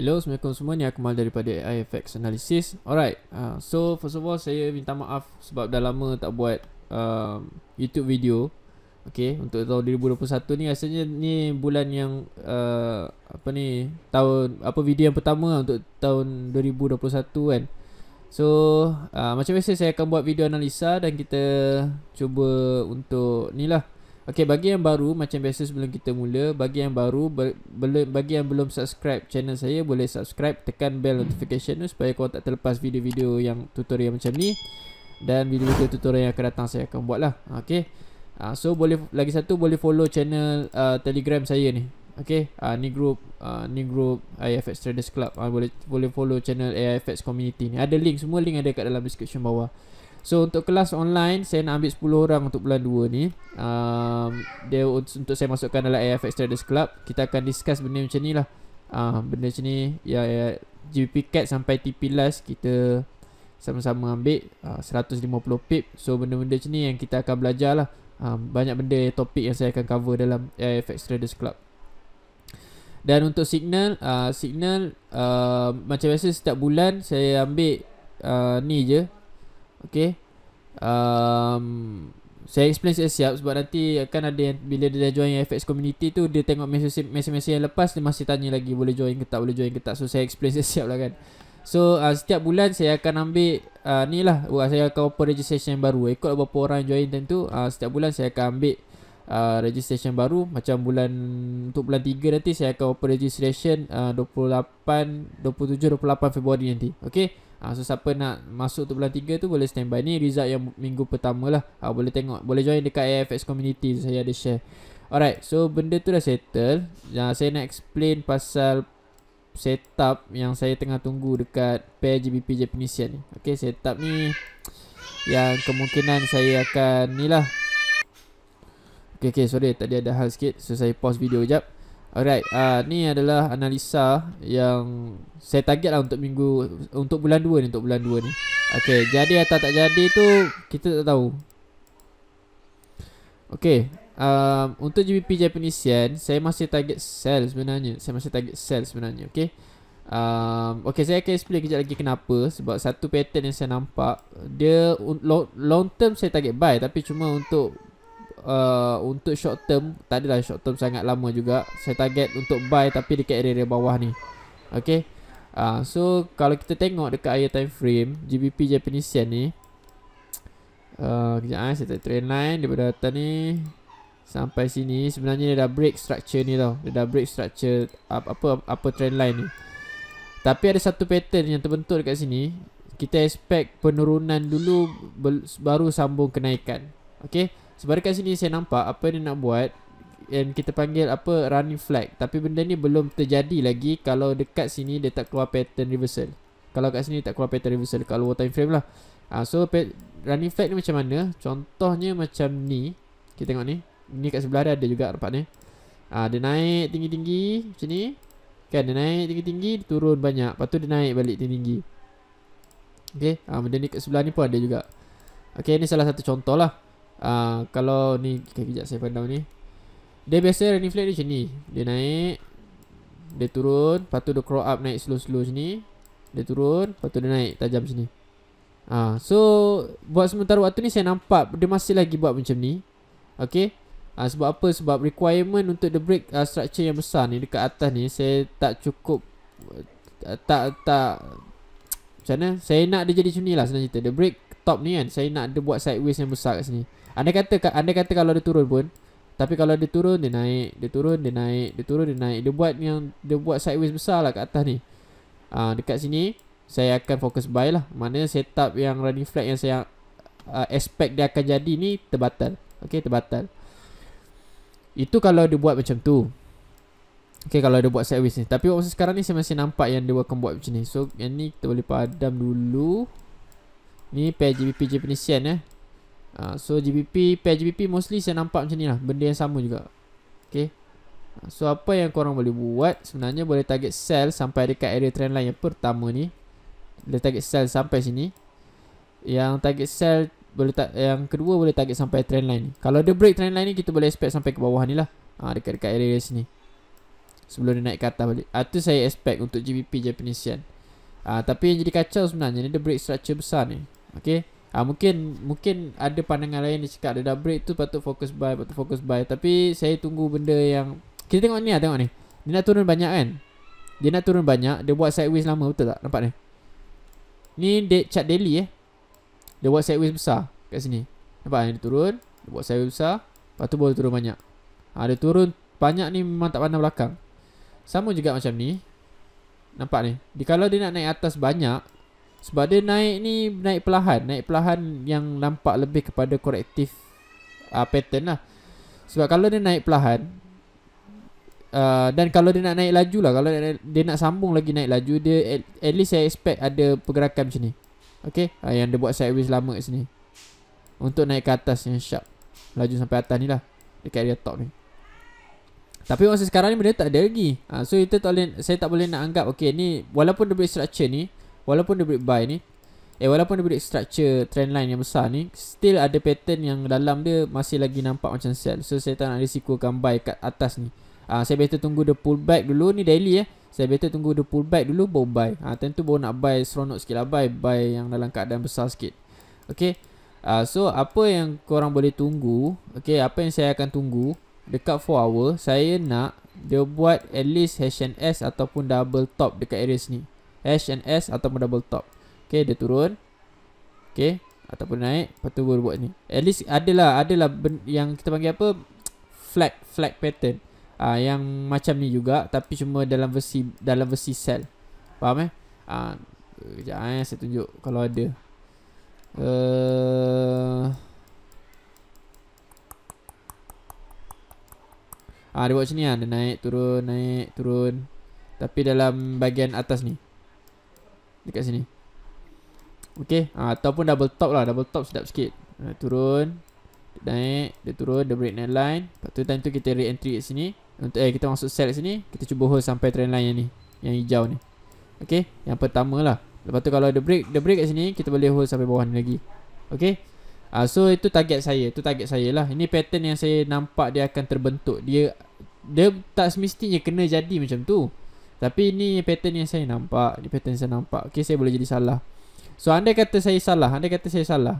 Hello, Assalamualaikum semua. Ni Akmal daripada AIFX Analysis. Alright, uh, so first of all saya minta maaf sebab dah lama tak buat um, YouTube video. Okay, untuk tahun 2021 ni rasanya ni bulan yang uh, apa ni tahun apa video yang pertama lah untuk tahun 2021 kan. So uh, macam biasa saya akan buat video analisa dan kita cuba untuk ni lah. Okay, bagi yang baru macam biasa sebelum kita mula, bagi yang baru belum bagi yang belum subscribe channel saya boleh subscribe tekan bell notification tu supaya kau tak terlepas video-video yang tutorial macam ni dan video-video tutorial yang akan datang saya akan buat lah. Okay, uh, ah, so boleh lagi satu boleh follow channel uh, Telegram saya ni. Okay, uh, ah, ni group uh, ni group AIFX Traders Club. Uh, boleh boleh follow channel AIFX Community ni. Ada link semua link ada kat dalam description bawah. So untuk kelas online Saya nak ambil 10 orang Untuk bulan 2 ni um, dia, Untuk saya masukkan Dalam AFX Traders Club Kita akan discuss Benda macam ni lah uh, Benda macam ni Ya ya GBP CAD sampai TP last Kita Sama-sama ambil ah, uh, 150 pip So benda-benda macam ni Yang kita akan belajar lah um, Banyak benda Topik yang saya akan cover Dalam AFX Traders Club Dan untuk signal uh, Signal uh, Macam biasa Setiap bulan Saya ambil uh, Ni je Okay um, Saya explain saya siap Sebab nanti akan ada yang Bila dia dah join FX community tu Dia tengok mesej-mesej yang lepas Dia masih tanya lagi Boleh join ke tak Boleh join ke tak So saya explain saya siap lah kan So uh, setiap bulan saya akan ambil uh, Ni lah uh, Saya akan open registration yang baru Ikut berapa orang join time tu uh, Setiap bulan saya akan ambil uh, Registration baru Macam bulan Untuk bulan 3 nanti Saya akan open registration uh, 28 27 28 Februari nanti Okay Ah so siapa nak masuk tu bulan 3 tu boleh standby ni result yang minggu pertama lah. Ah boleh tengok, boleh join dekat AFX community saya ada share. Alright, so benda tu dah settle. Ya saya nak explain pasal setup yang saya tengah tunggu dekat pair GBP Japanese ni. Okey, setup ni yang kemungkinan saya akan ni lah. Okay, okay, sorry. Tadi ada hal sikit. So, saya pause video sekejap. Alright, uh, ni adalah analisa yang saya target lah untuk minggu untuk bulan 2 ni untuk bulan 2 ni. Okey, jadi atau tak jadi tu kita tak tahu. Okey, um, untuk GBP Japanese yen, saya masih target sell sebenarnya. Saya masih target sell sebenarnya, okey. Um, okay saya akan explain kejap lagi kenapa Sebab satu pattern yang saya nampak Dia long term saya target buy Tapi cuma untuk uh, Untuk short term Tak adalah short term sangat lama juga Saya target untuk buy tapi dekat area-area bawah ni Okay uh, So kalau kita tengok dekat area time frame GBP Japanese Yen ni uh, Kejap eh, saya tak trend line Daripada atas ni Sampai sini sebenarnya dia dah break structure ni tau Dia dah break structure apa apa, apa trend line ni Tapi ada satu pattern yang terbentuk dekat sini kita expect penurunan dulu baru sambung kenaikan okay? Sebab dekat sini saya nampak apa dia nak buat And kita panggil apa running flag Tapi benda ni belum terjadi lagi Kalau dekat sini dia tak keluar pattern reversal Kalau kat sini tak keluar pattern reversal Kalau lower time frame lah uh, So running flag ni macam mana Contohnya macam ni Kita tengok ni Ni kat sebelah dia ada juga tempat ni uh, Dia naik tinggi-tinggi macam ni Kan dia naik tinggi-tinggi turun banyak Lepas tu dia naik balik tinggi-tinggi Okay uh, ah, Benda ni kat sebelah ni pun ada juga Okay ni salah satu contoh lah uh, Kalau ni Kejap saya pandang ni Dia biasa running flat dia macam ni Dia naik Dia turun Lepas tu dia crawl up Naik slow-slow sini Dia turun Lepas tu dia naik Tajam sini Ah, uh, So Buat sementara waktu ni Saya nampak Dia masih lagi buat macam ni Okay Uh, sebab apa? Sebab requirement untuk the break uh, structure yang besar ni dekat atas ni saya tak cukup uh, tak tak macam mana? Saya nak dia jadi macam ni lah sebenarnya cerita. The break top ni kan saya nak dia buat sideways yang besar kat sini. Anda kata anda kata kalau dia turun pun tapi kalau dia turun dia naik, dia turun dia naik, dia turun dia naik. Dia buat yang dia buat sideways besar lah kat atas ni. Ah uh, dekat sini saya akan fokus buy lah. Mana setup yang running flag yang saya uh, expect dia akan jadi ni terbatal. Okey terbatal. Itu kalau dia buat macam tu. Okey kalau dia buat sideways ni. Tapi waktu sekarang ni saya masih nampak yang dia akan buat macam ni. So yang ni kita boleh padam dulu. Ni PGP Japanese yen eh. Uh, so GBP Pair GBP mostly saya nampak macam ni lah Benda yang sama juga Okay ah, So apa yang korang boleh buat Sebenarnya boleh target sell Sampai dekat area line yang pertama ni Boleh target sell sampai sini Yang target sell boleh ta- Yang kedua boleh target sampai trend line ni Kalau dia break trend line ni Kita boleh expect sampai ke bawah ni lah ha, Dekat-dekat area sini Sebelum dia naik ke atas balik Itu ha, saya expect untuk GBP Japanese Yen ha, Tapi yang jadi kacau sebenarnya ni Dia break structure besar ni Okay Ah mungkin mungkin ada pandangan lain dia cakap ada break tu patut fokus buy patut fokus buy tapi saya tunggu benda yang kita tengok ni lah tengok ni. Dia nak turun banyak kan? Dia nak turun banyak, dia buat sideways lama betul tak? Nampak ni. Ni date chart daily eh. Dia buat sideways besar kat sini. Nampak ni dia turun, dia buat sideways besar, lepas tu boleh turun banyak. Ah ha, dia turun banyak ni memang tak pandang belakang. Sama juga macam ni. Nampak ni. kalau dia nak naik atas banyak, sebab dia naik ni naik perlahan, naik perlahan yang nampak lebih kepada korektif uh, pattern lah. Sebab kalau dia naik perlahan uh, dan kalau dia nak naik laju lah, kalau dia, dia nak sambung lagi naik laju, dia at, at least saya expect ada pergerakan macam ni. Okey, uh, ah, yang dia buat sideways lama kat sini. Untuk naik ke atas yang sharp. Laju sampai atas ni lah dekat area top ni. Tapi masa sekarang ni benda tak ada lagi. Uh, so itu tak boleh saya tak boleh nak anggap Okay, ni walaupun dia structure ni walaupun dia break buy ni eh walaupun dia break structure trend line yang besar ni still ada pattern yang dalam dia masih lagi nampak macam sell so saya tak nak risikokan buy kat atas ni ha, saya better tunggu dia pull back dulu ni daily eh saya better tunggu dia pull back dulu baru buy ha, ah, tentu baru nak buy seronok sikit lah buy buy yang dalam keadaan besar sikit Okay, ha, so apa yang korang boleh tunggu Okay, apa yang saya akan tunggu dekat 4 hour saya nak dia buat at least H&S ataupun double top dekat area ni hash and s ataupun double top. Okay, dia turun. Okay, ataupun naik, patu baru buat ni. At least ada lah, ada lah yang kita panggil apa? flag flag pattern. Ah uh, yang macam ni juga tapi cuma dalam versi dalam versi cell. Faham eh? Ah uh, kejap eh saya tunjuk kalau ada. Eh uh, Ah, dia buat macam ni lah. Dia naik, turun, naik, turun. Tapi dalam bahagian atas ni. Dekat sini Okay ha, ah, Ataupun double top lah Double top sedap sikit ha, Turun dia Naik Dia turun Dia break trend line Lepas tu time tu kita re-entry kat sini Untuk eh kita masuk sell kat sini Kita cuba hold sampai trend line yang ni Yang hijau ni Okay Yang pertama lah Lepas tu kalau ada break Dia break kat sini Kita boleh hold sampai bawah ni lagi Okay Uh, ah, so itu target saya Itu target saya lah Ini pattern yang saya nampak Dia akan terbentuk Dia Dia tak semestinya Kena jadi macam tu tapi ni pattern yang saya nampak Ni pattern saya nampak Okay saya boleh jadi salah So anda kata saya salah Anda kata saya salah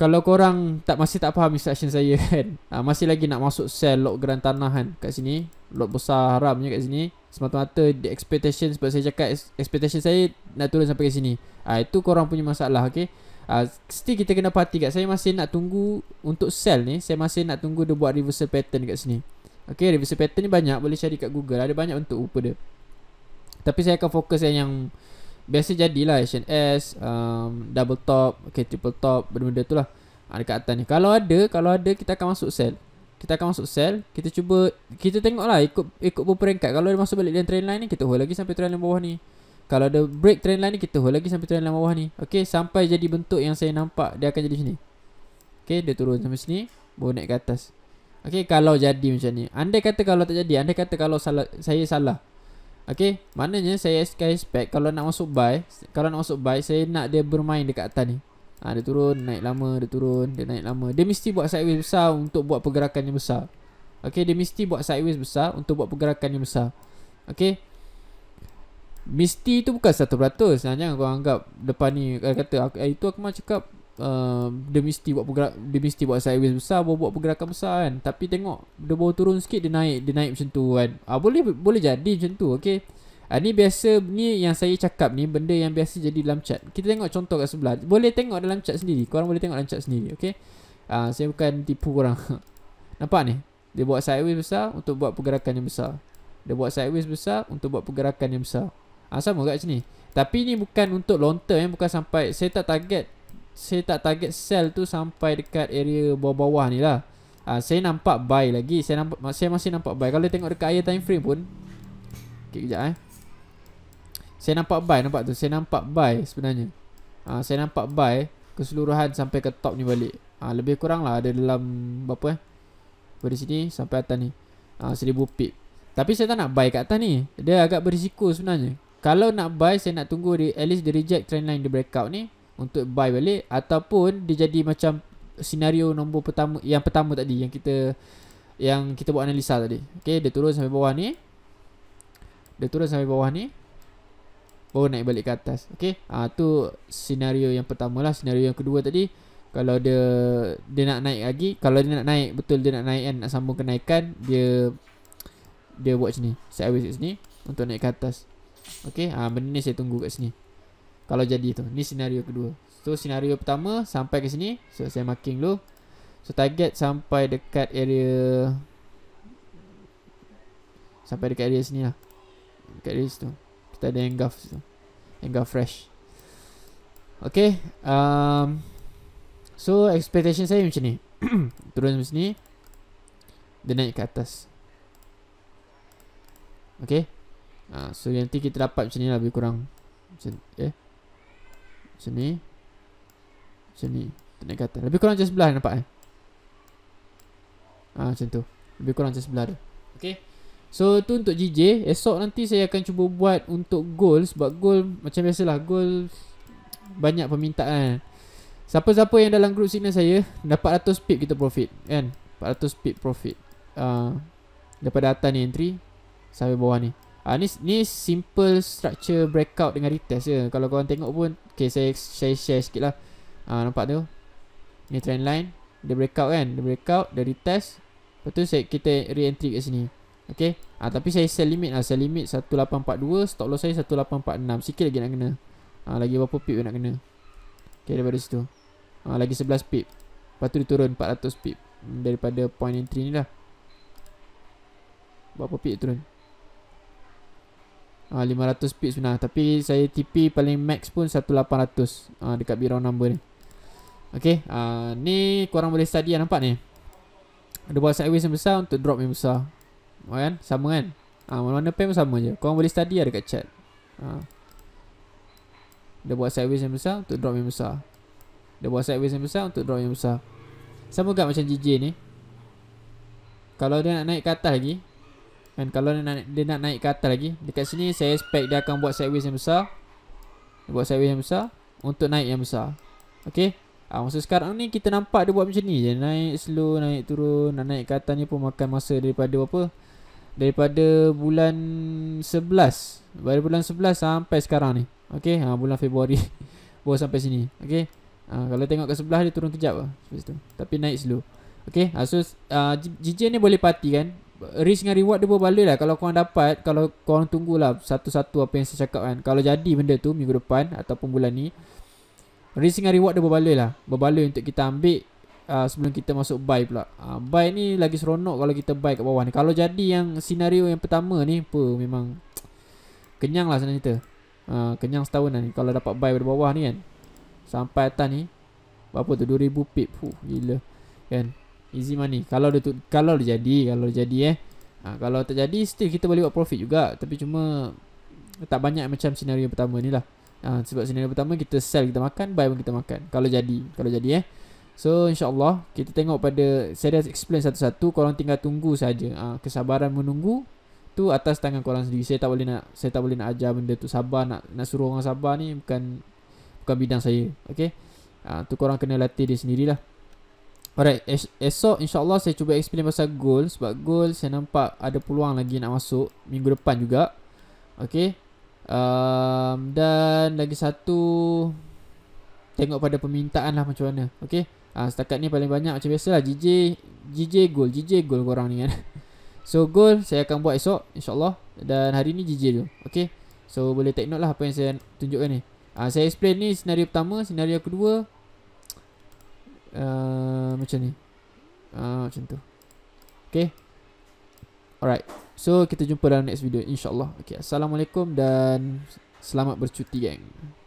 Kalau korang tak masih tak faham instruction saya kan ha, Masih lagi nak masuk sell lot geran tanah kan Kat sini Lot besar haramnya kat sini Semata-mata the expectation Sebab saya cakap expectation saya Nak turun sampai ke sini ha, Itu korang punya masalah okay Uh, ah, still kita kena party kat Saya masih nak tunggu Untuk sell ni Saya masih nak tunggu Dia buat reversal pattern kat sini Okay reversal pattern ni banyak Boleh cari kat google Ada banyak bentuk rupa dia Tapi saya akan fokus yang yang Biasa jadilah Asian um, Double top Okay triple top Benda-benda tu lah ha, Dekat atas ni Kalau ada Kalau ada kita akan masuk sell kita akan masuk sell Kita cuba Kita tengok lah Ikut, ikut beberapa peringkat Kalau dia masuk balik dalam trend line ni Kita hold lagi sampai trend line bawah ni Kalau ada break trend line ni Kita hold lagi sampai trend line bawah ni Okay Sampai jadi bentuk yang saya nampak Dia akan jadi sini Okay Dia turun sampai sini Baru naik ke atas Okey, kalau jadi macam ni. Anda kata kalau tak jadi, andai kata kalau salah, saya salah. Okey, maknanya saya sky spec kalau nak masuk buy, kalau nak masuk buy, saya nak dia bermain dekat atas ni. Ha, dia turun, naik lama, dia turun, dia naik lama. Dia mesti buat sideways besar untuk buat pergerakan yang besar. Okey, dia mesti buat sideways besar untuk buat pergerakan yang besar. Okey. Mesti tu bukan 100%. Ha, jangan kau anggap depan ni kata ah, itu aku macam cakap Um, dia mesti buat pergerak dia mesti buat sideways besar buat buat pergerakan besar kan tapi tengok dia bawa turun sikit dia naik dia naik macam tu kan ah uh, boleh boleh jadi macam tu okey Ha, ni biasa ni yang saya cakap ni benda yang biasa jadi dalam chat. Kita tengok contoh kat sebelah. Boleh tengok dalam chat sendiri. Korang boleh tengok dalam chat sendiri, okey? Ah saya bukan tipu orang. Nampak ni? Dia buat sideways besar untuk buat pergerakan yang besar. Dia buat sideways besar untuk buat pergerakan yang besar. Ah ha, sama dekat sini. Tapi ni bukan untuk long term eh, bukan sampai saya tak target saya tak target sell tu sampai dekat area bawah-bawah ni lah uh, saya nampak buy lagi saya nampak saya masih nampak buy kalau tengok dekat air time frame pun okey kejap eh saya nampak buy nampak tu saya nampak buy sebenarnya uh, saya nampak buy keseluruhan sampai ke top ni balik uh, lebih kurang lah ada dalam berapa eh dari sini sampai atas ni uh, 1000 pip tapi saya tak nak buy kat atas ni dia agak berisiko sebenarnya kalau nak buy saya nak tunggu di at least dia reject trendline di breakout ni untuk buy balik ataupun dia jadi macam senario nombor pertama yang pertama tadi yang kita yang kita buat analisa tadi. Okey, dia turun sampai bawah ni. Dia turun sampai bawah ni. Baru oh, naik balik ke atas. Okey. Ah ha, tu senario yang pertama lah, senario yang kedua tadi. Kalau dia dia nak naik lagi, kalau dia nak naik betul dia nak naik kan, nak sambung kenaikan, dia dia buat sini. Saya habis kat sini untuk naik ke atas. Okey, ah ha, benda ni saya tunggu kat sini. Kalau jadi tu Ni senario kedua So senario pertama Sampai ke sini So saya marking dulu So target sampai dekat area Sampai dekat area sini lah Dekat area situ Kita ada engulf situ Engulf fresh Okay um, So expectation saya macam ni Turun macam ni, Dia naik ke atas Okay uh, So nanti kita dapat macam ni lah lebih kurang macam, eh? Macam ni Macam ni Tak kata Lebih kurang macam sebelah nampak eh Ah ha, macam tu Lebih kurang macam sebelah dia Okay So tu untuk GJ Esok nanti saya akan cuba buat Untuk goal Sebab goal Macam biasalah Goal Banyak permintaan kan? Siapa-siapa yang dalam group signal saya Dapat 400 pip kita profit Kan 400 pip profit uh, Daripada atas ni entry Sampai bawah ni Ah uh, ni, ni simple structure breakout dengan retest je Kalau korang tengok pun Okay saya share-share sikit lah uh, Nampak tu Ni trend line Dia breakout kan Dia breakout Dia retest Lepas tu saya, kita re-entry kat sini Okay Ah uh, Tapi saya sell limit lah Sell limit 1842 Stop loss saya 1846 Sikit lagi nak kena uh, Lagi berapa pip nak kena Okay daripada situ Ah uh, Lagi 11 pip Lepas tu dia turun 400 pip Daripada point entry ni lah Berapa pip turun 500 pips sebenarnya Tapi saya TP paling max pun 1800 uh, ah, Dekat biru round number ni Okay uh, ah, Ni korang boleh study yang lah nampak ni Ada buat sideways yang besar untuk drop yang besar oh, kan? Sama kan Ah, Mana-mana pen pun sama je Korang boleh study ada lah kat chat uh. Dia buat sideways yang besar untuk drop yang besar Dia buat sideways yang besar untuk drop yang besar Sama juga macam JJ ni Kalau dia nak naik ke atas lagi dan kalau dia nak, dia nak naik ke atas lagi Dekat sini saya expect dia akan buat sideways yang besar dia Buat sideways yang besar Untuk naik yang besar Okay ha, ah, Masa sekarang ni kita nampak dia buat macam ni je Naik slow, naik turun Nak naik ke atas ni pun makan masa daripada apa Daripada bulan 11 Dari bulan 11 sampai sekarang ni Okay ha, ah, Bulan Februari Buat sampai sini Okay ha, ah, Kalau tengok ke sebelah dia turun kejap lah Tapi naik slow Okay ha, So uh, JJ ni boleh party kan Risk dengan reward dia pun lah Kalau korang dapat Kalau korang tunggulah Satu-satu apa yang saya cakap kan Kalau jadi benda tu Minggu depan Ataupun bulan ni Risk dengan reward dia berbaloi lah Berbaloi untuk kita ambil uh, Sebelum kita masuk buy pula uh, Buy ni lagi seronok kalau kita buy kat bawah ni Kalau jadi yang senario yang pertama ni pu Memang Kenyang lah senang cerita uh, Kenyang setahun lah ni Kalau dapat buy dari bawah ni kan Sampai atas ni Berapa tu? 2000 pip Fuh, Gila Kan Easy money Kalau dia, kalau dia jadi Kalau dia jadi eh ha, Kalau tak jadi Still kita boleh buat profit juga Tapi cuma Tak banyak macam Senario pertama ni lah ha, Sebab senario pertama Kita sell kita makan Buy pun kita makan Kalau jadi Kalau jadi eh So insyaAllah Kita tengok pada Saya dah explain satu-satu Korang tinggal tunggu saja. Ha, kesabaran menunggu Tu atas tangan korang sendiri Saya tak boleh nak Saya tak boleh nak ajar benda tu Sabar nak Nak suruh orang sabar ni Bukan Bukan bidang saya Okay ha, Tu korang kena latih dia sendirilah Alright, es esok insyaAllah saya cuba explain pasal goal Sebab goal saya nampak ada peluang lagi nak masuk Minggu depan juga Okay um, Dan lagi satu Tengok pada permintaan lah macam mana Okay uh, Setakat ni paling banyak macam biasa lah GJ, GJ goal, GJ goal korang ni kan So goal saya akan buat esok insyaAllah Dan hari ni GJ dulu, Okay So boleh take note lah apa yang saya tunjukkan ni uh, Saya explain ni senario pertama, senario kedua Uh, macam ni uh, Macam tu Okay Alright So kita jumpa dalam next video InsyaAllah okay. Assalamualaikum dan Selamat bercuti geng